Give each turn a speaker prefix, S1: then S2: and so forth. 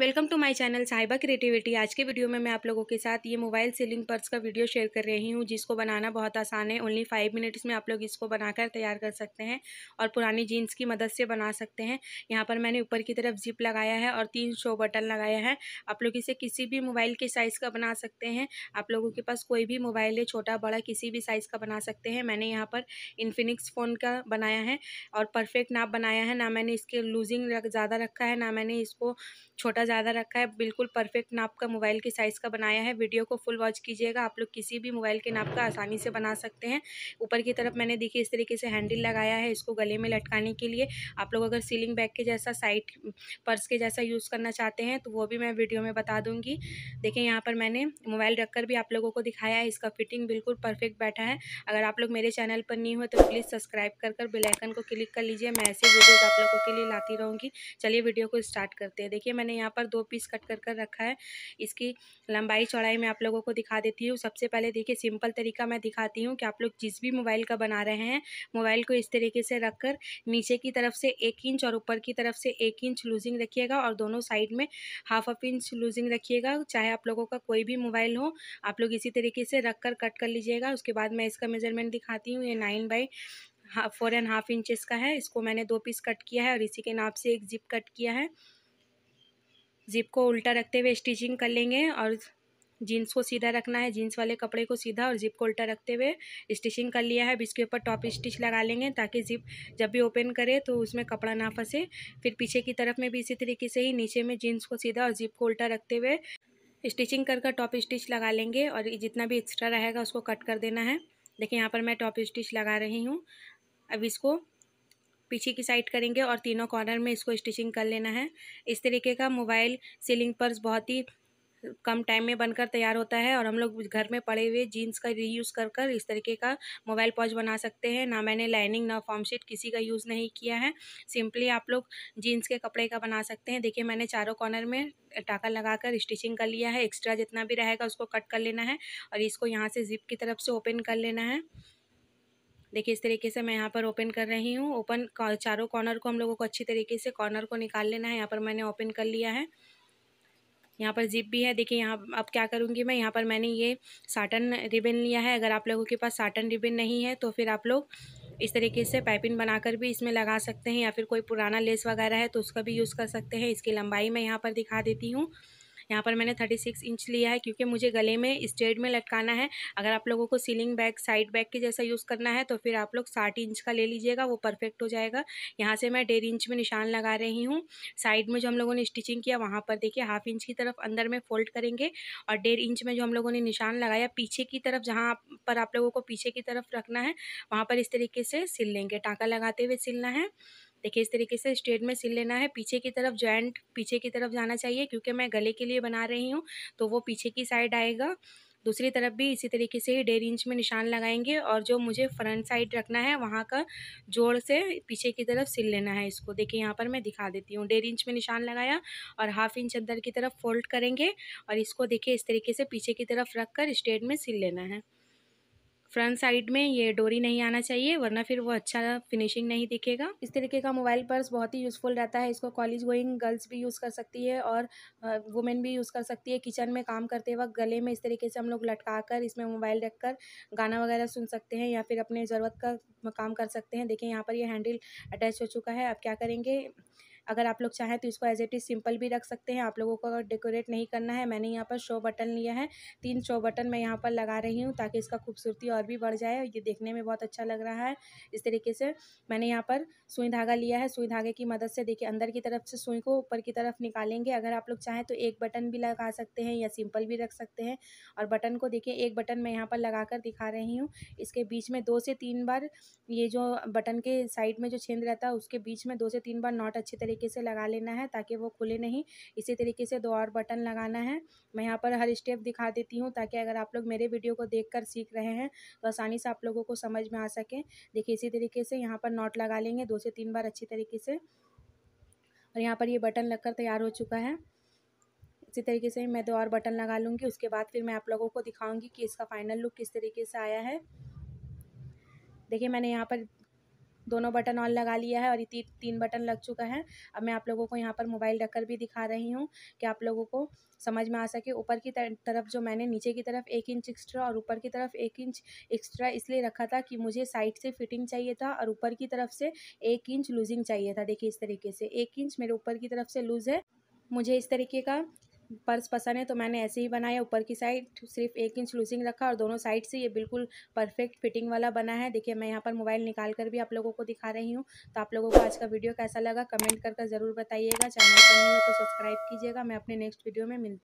S1: welcome to my channel Sahiba creativity आज के video में मैं आप लोगों के साथ ये मोबाइल सेलिंग पर्स का वीडियो शेयर कर रही हूँ जिसको बनाना बहुत आसान है ओनली फाइव मिनट्स में आप लोग इसको बनाकर तैयार कर सकते हैं और पुरानी जीन्स की मदद से बना सकते हैं यहाँ पर मैंने ऊपर की तरफ जिप लगाया है और तीन शो बटन लगाया है आप लोग इसे किसी भी मोबाइल के साइज़ का बना सकते हैं आप लोगों के पास कोई भी मोबाइल है छोटा बड़ा किसी भी साइज़ का बना सकते हैं मैंने यहाँ पर इन्फिनिक्स फ़ोन का बनाया है और परफेक्ट नाप बनाया है ना मैंने इसके लूजिंग ज़्यादा रखा है ना मैंने इसको छोटा ज़्यादा रखा है बिल्कुल परफेक्ट नाप का मोबाइल की साइज़ का बनाया है वीडियो को फुल वॉच कीजिएगा आप लोग किसी भी मोबाइल के नाप का आसानी से बना सकते हैं ऊपर की तरफ मैंने देखिए इस तरीके से हैंडल लगाया है इसको गले में लटकाने के लिए आप लोग अगर सीलिंग बैग के जैसा साइड पर्स के जैसा यूज़ करना चाहते हैं तो वो भी मैं वीडियो में बता दूँगी देखिए यहाँ पर मैंने मोबाइल रखकर भी आप लोगों को दिखाया है इसका फिटिंग बिल्कुल परफेक्ट बैठा है अगर आप लोग मेरे चैनल पर नहीं हो तो प्लीज़ सब्सक्राइब कर कर बेलाइकन को क्लिक कर लीजिए मैं ऐसी वीडियोज़ आप लोगों के लिए लाती रहूँगी चलिए वीडियो को स्टार्ट करते हैं देखिए मैंने यहाँ पर पर दो पीस कट कर कर रखा है इसकी लंबाई चौड़ाई मैं आप लोगों को दिखा देती हूँ सबसे पहले देखिए सिंपल तरीका मैं दिखाती हूँ कि आप लोग जिस भी मोबाइल का बना रहे हैं मोबाइल को इस तरीके से रख कर नीचे की तरफ से एक इंच और ऊपर की तरफ से एक इंच लूजिंग रखिएगा और दोनों साइड में हाफ ऑफ इंच लूजिंग रखिएगा चाहे आप लोगों का कोई भी मोबाइल हो आप लोग इसी तरीके से रख कर कट कर लीजिएगा उसके बाद मैं इसका मेजरमेंट दिखाती हूँ ये nine by four and half inches का है इसको मैंने दो पीस कट किया है और इसी के नाप से एक जिप कट किया है ज़िप को उल्टा रखते हुए स्टिचिंग कर लेंगे और जीन्स को सीधा रखना है जीन्स वाले कपड़े को सीधा और जिप को उल्टा रखते हुए स्टिचिंग कर लिया है अब इसके ऊपर टॉप स्टिच लगा लेंगे ताकि जिप जब भी ओपन करे तो उसमें कपड़ा ना फंसे फिर पीछे की तरफ में भी इसी तरीके से ही नीचे में जीन्स को सीधा और जिप को उल्टा रखते हुए स्टिचिंग कर कर टॉप स्टिच लगा लेंगे और जितना भी एक्स्ट्रा रहेगा उसको कट कर देना है देखिए यहाँ पर मैं टॉप स्टिच लगा रही हूँ अब इसको पीछे की साइड करेंगे और तीनों कॉर्नर में इसको स्टिचिंग कर लेना है इस तरीके का मोबाइल सीलिंग पर्स बहुत ही कम टाइम में बनकर तैयार होता है और हम लोग घर में पड़े हुए जीन्स का रीयूज़ कर कर इस तरीके का मोबाइल पॉच बना सकते हैं ना मैंने लाइनिंग ना फॉर्म शीट किसी का यूज़ नहीं किया है सिंपली आप लोग जीन्स के कपड़े का बना सकते हैं देखिए मैंने चारों कॉर्नर में टाका लगाकर स्टिचिंग कर लिया है एक्स्ट्रा जितना भी रहेगा उसको कट कर लेना है और इसको यहाँ से जिप की तरफ से ओपन कर लेना है देखिए इस तरीके से मैं यहाँ पर ओपन कर रही हूँ ओपन चारों कॉर्नर को हम लोगों को अच्छी तरीके से कॉर्नर को निकाल लेना है यहाँ पर मैंने ओपन कर लिया है यहाँ पर जिप भी है देखिए यहाँ अब क्या करूँगी मैं यहाँ पर मैंने ये साटन रिबन लिया है अगर आप लोगों के पास साटन रिबन नहीं है तो फिर आप लोग इस तरीके से पाइपिंग बनाकर भी इसमें लगा सकते हैं या फिर कोई पुराना लेस वगैरह है तो उसका भी यूज़ कर सकते हैं इसकी लंबाई मैं यहाँ पर दिखा देती हूँ यहाँ पर मैंने थर्टी सिक्स इंच लिया है क्योंकि मुझे गले में स्ट्रेट में लटकाना है अगर आप लोगों को सीलिंग बैग साइड बैग के जैसा यूज़ करना है तो फिर आप लोग साठ इंच का ले लीजिएगा वो परफेक्ट हो जाएगा यहाँ से मैं डेढ़ इंच में निशान लगा रही हूँ साइड में जो हम लोगों ने स्टिचिंग किया वहाँ पर देखिए हाफ इंच की तरफ अंदर में फोल्ड करेंगे और डेढ़ इंच में जो हम लोगों ने निशान लगाया पीछे की तरफ जहाँ पर आप लोगों को पीछे की तरफ रखना है वहाँ पर इस तरीके से सिल लेंगे टाँका लगाते हुए सिलना है देखिए इस तरीके से स्ट्रेट में सिल लेना है पीछे की तरफ जॉइंट पीछे की तरफ जाना चाहिए क्योंकि मैं गले के लिए बना रही हूँ तो वो पीछे की साइड आएगा दूसरी तरफ भी इसी तरीके से ही डेढ़ इंच में निशान लगाएंगे और जो मुझे फ्रंट साइड रखना है वहाँ का जोड़ से पीछे की तरफ सिल लेना है इसको देखिए यहाँ पर मैं दिखा देती हूँ डेढ़ इंच में निशान लगाया और हाफ इंच अंदर की तरफ फोल्ड करेंगे और इसको देखिए इस तरीके से पीछे की तरफ रख कर स्ट्रेट में सिल लेना है फ्रंट साइड में ये डोरी नहीं आना चाहिए वरना फिर वो अच्छा फिनिशिंग नहीं दिखेगा इस तरीके का मोबाइल पर्स बहुत ही यूज़फुल रहता है इसको कॉलेज गोइंग गर्ल्स भी यूज़ कर सकती है और वुमेन भी यूज़ कर सकती है किचन में काम करते वक्त गले में इस तरीके से हम लोग लटका कर इसमें मोबाइल रख कर गाना वगैरह सुन सकते हैं या फिर अपने ज़रूरत का काम कर सकते हैं देखिए यहाँ पर यह हैंडल अटैच हो चुका है अब क्या करेंगे अगर आप लोग चाहें तो इसको एज इट इज़ सिंपल भी रख सकते हैं आप लोगों को अगर डेकोरेट नहीं करना है मैंने यहाँ पर शो बटन लिया है तीन शो बटन मैं यहाँ पर लगा रही हूँ ताकि इसका खूबसूरती और भी बढ़ जाए ये देखने में बहुत अच्छा लग रहा है इस तरीके से मैंने यहाँ पर सुई धागा लिया है सुई धागे की मदद से देखिए अंदर की तरफ से सुई को ऊपर की तरफ निकालेंगे अगर आप लोग चाहें तो एक बटन भी लगा सकते हैं या सिंपल भी रख सकते हैं और बटन को देखिए एक बटन मैं यहाँ पर लगा कर दिखा रही हूँ इसके बीच में दो से तीन बार ये जो बटन के साइड में जो छेद रहता है उसके बीच में दो से तीन बार नॉट अच्छे तरीके से लगा लेना है ताकि वो खुले नहीं इसी तरीके से दो और बटन लगाना है मैं यहाँ पर हर स्टेप दिखा देती हूँ ताकि अगर आप लोग मेरे वीडियो को देख कर सीख रहे हैं तो आसानी से आप लोगों को समझ में आ सके देखिए इसी तरीके से यहाँ पर नॉट लगा लेंगे दो से तीन बार अच्छी तरीके से और यहाँ पर ये बटन लगकर तैयार हो चुका है इसी तरीके से मैं दो और बटन लगा लूँगी उसके बाद फिर मैं आप लोगों को दिखाऊंगी कि इसका फाइनल लुक किस तरीके से आया है देखिए मैंने यहाँ पर दोनों बटन ऑन लगा लिया है और ये ती, तीन बटन लग चुका है अब मैं आप लोगों को यहाँ पर मोबाइल रखकर भी दिखा रही हूँ कि आप लोगों को समझ में आ सके ऊपर की तरफ जो मैंने नीचे की तरफ एक इंच एक्स्ट्रा और ऊपर की तरफ एक इंच एक्स्ट्रा इसलिए रखा था कि मुझे साइड से फिटिंग चाहिए था और ऊपर की तरफ से एक इंच लूजिंग चाहिए था देखिए इस तरीके से एक इंच मेरे ऊपर की तरफ से लूज़ है मुझे इस तरीके का पर्स पसंद है तो मैंने ऐसे ही बनाया ऊपर की साइड सिर्फ एक इंच लूजिंग रखा और दोनों साइड से ये बिल्कुल परफेक्ट फिटिंग वाला बना है देखिए मैं यहाँ पर मोबाइल निकाल कर भी आप लोगों को दिखा रही हूँ तो आप लोगों को आज का वीडियो कैसा लगा कमेंट कर ज़रूर बताइएगा चैनल पर नहीं हो तो सब्सक्राइब कीजिएगा मैं अपने नेक्स्ट वीडियो में मिलती